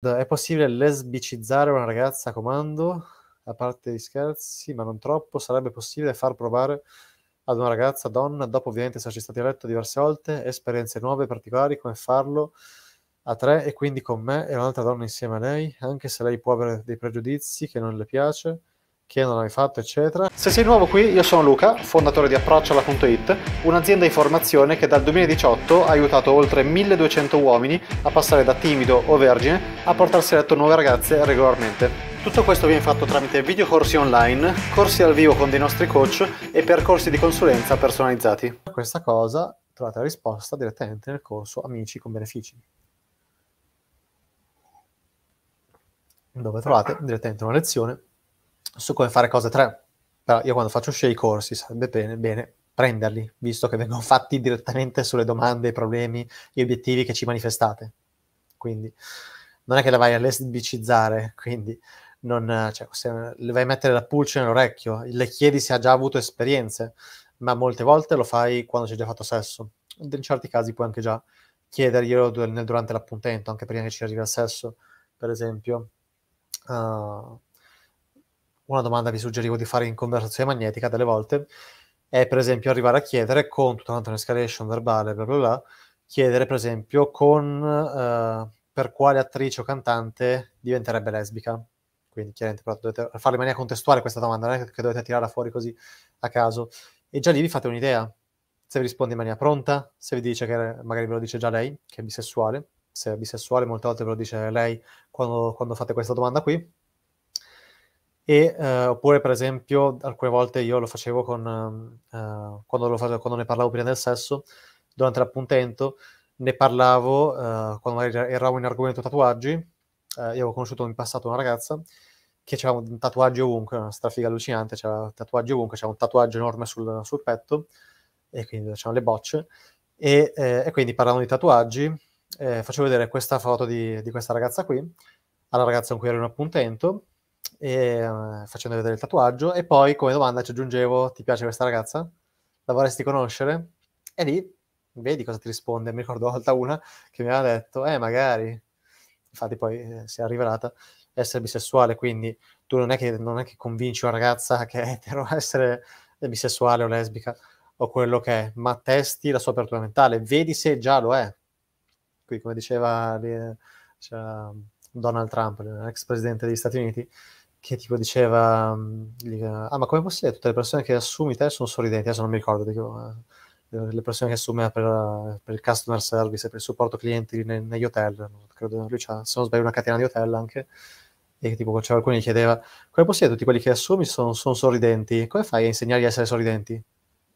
è possibile lesbicizzare una ragazza a comando? A parte gli scherzi, ma non troppo, sarebbe possibile far provare ad una ragazza donna, dopo ovviamente esserci stati a letto diverse volte, esperienze nuove, e particolari, come farlo a tre e quindi con me e un'altra donna insieme a lei, anche se lei può avere dei pregiudizi che non le piace, che non hai fatto, eccetera. Se sei nuovo qui, io sono Luca, fondatore di Approcciola.it, un'azienda di formazione che dal 2018 ha aiutato oltre 1200 uomini a passare da timido o vergine a portarsi a letto nuove ragazze regolarmente. Tutto questo viene fatto tramite videocorsi online, corsi al vivo con dei nostri coach e percorsi di consulenza personalizzati. Per questa cosa trovate la risposta direttamente nel corso Amici con benefici. Dove trovate direttamente una lezione su come fare cose 3. Però io quando faccio uscire i corsi sarebbe bene, bene prenderli, visto che vengono fatti direttamente sulle domande, i problemi, gli obiettivi che ci manifestate. Quindi non è che la vai a lesbicizzare, quindi non, cioè, se le vai a mettere la pulce nell'orecchio, le chiedi se ha già avuto esperienze, ma molte volte lo fai quando c'è già fatto sesso. In certi casi puoi anche già chiederglielo durante l'appuntamento, anche prima che ci arrivi al sesso, per esempio. Uh, una domanda vi suggerivo di fare in conversazione magnetica delle volte è per esempio arrivare a chiedere con tutta quanta un'escalation verbale, bla bla bla, chiedere per esempio con uh, per quale attrice o cantante diventerebbe lesbica. Quindi chiaramente però dovete farla in maniera contestuale questa domanda, non è che dovete tirarla fuori così a caso. E già lì vi fate un'idea. Se vi risponde in maniera pronta, se vi dice che magari ve lo dice già lei, che è bisessuale, se è bisessuale molte volte ve lo dice lei quando, quando fate questa domanda qui, e, eh, oppure, per esempio, alcune volte io lo facevo con, eh, quando, lo facevo, quando ne parlavo prima del sesso, durante l'appuntamento, ne parlavo eh, quando eravamo in argomento tatuaggi. Eh, io avevo conosciuto in passato una ragazza che aveva un tatuaggio ovunque, una strafiga allucinante, c'era tatuaggio ovunque, c'era un tatuaggio enorme sul, sul petto, e quindi c'erano le bocce, e, eh, e quindi parlavano di tatuaggi, eh, facevo vedere questa foto di, di, questa ragazza qui, alla ragazza con cui ero in appuntamento, e, ehm, uh, facendo vedere il tatuaggio e poi come domanda ci aggiungevo ti piace questa ragazza? La vorresti conoscere? E lì vedi cosa ti risponde. Mi ricordo una volta una che mi aveva detto, eh magari, infatti poi eh, si è rivelata essere bisessuale, quindi tu non è, che, non è che convinci una ragazza che è etero a essere bisessuale o lesbica o quello che è, ma testi la sua apertura mentale, vedi se già lo è. Qui come diceva... Lì, eh, cioè, Donald Trump, l'ex presidente degli Stati Uniti, che tipo diceva, mm, eh, ah ma come è possibile, tutte le persone che assumi te sono sorridenti, adesso non mi ricordo, dico, eh, le persone che assume eh, per, per, il customer service e per il supporto clienti nei, negli hotel, credo lui c'ha, se non sbaglio, una catena di hotel anche, e tipo c'era qualcuno che chiedeva, come è possibile, tutti quelli che assumi sono, sono sorridenti, come fai a insegnargli a essere sorridenti?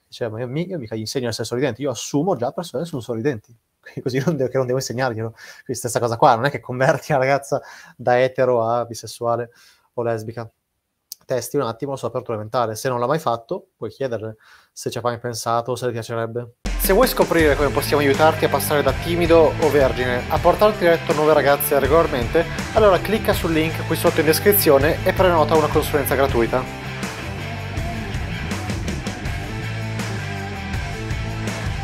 Diceva, ah, ma io, io mica gli insegno a essere sorridenti, io assumo già persone che sono sorridenti, così non devo, che non devo insegnarglielo. Quindi stessa cosa qua, non è che converti una ragazza da etero a bisessuale, o lesbica. Testi un attimo la sua apertura mentale. Se non l'ha mai fatto, puoi chiederle se ci ha mai pensato o se le piacerebbe. Se vuoi scoprire come possiamo aiutarti a passare da timido o vergine a portarti letto nuove ragazze regolarmente, allora clicca sul link qui sotto in descrizione e prenota una consulenza gratuita.